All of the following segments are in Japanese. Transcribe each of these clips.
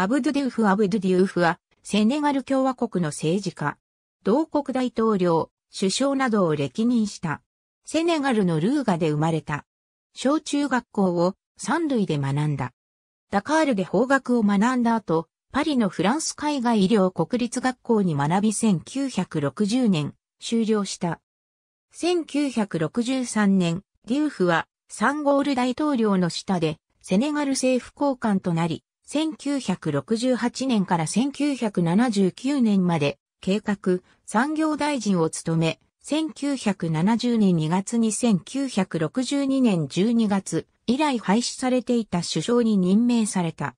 アブドゥデーフ・アブドゥデューフは、セネガル共和国の政治家、同国大統領、首相などを歴任した。セネガルのルーガで生まれた。小中学校を三類で学んだ。ダカールで法学を学んだ後、パリのフランス海外医療国立学校に学び1960年、終了した。1963年、デューフは、サンゴール大統領の下で、セネガル政府高官となり、1968年から1979年まで計画、産業大臣を務め、1970年2月に1962年12月以来廃止されていた首相に任命された。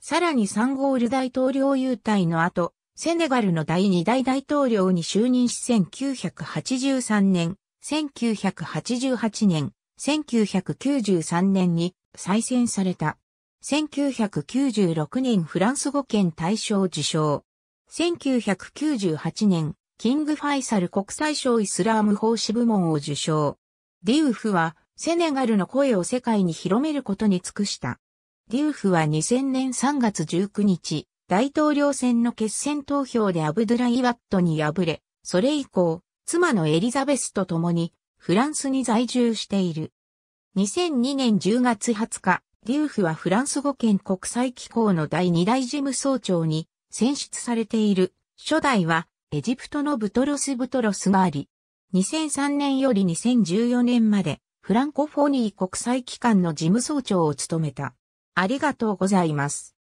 さらにサンゴール大統領優待の後、セネガルの第2代大統領に就任し1983年、1988年、1993年に再選された。1996年フランス語圏大賞受賞。1998年、キング・ファイサル国際賞イスラーム奉仕部門を受賞。ディウフは、セネガルの声を世界に広めることに尽くした。ディウフは2000年3月19日、大統領選の決選投票でアブドゥラ・イワットに敗れ、それ以降、妻のエリザベスと共に、フランスに在住している。2002年10月20日、デューフはフランス語圏国際機構の第二大事務総長に選出されている。初代はエジプトのブトロス・ブトロスがあり、2003年より2014年までフランコフォニー国際機関の事務総長を務めた。ありがとうございます。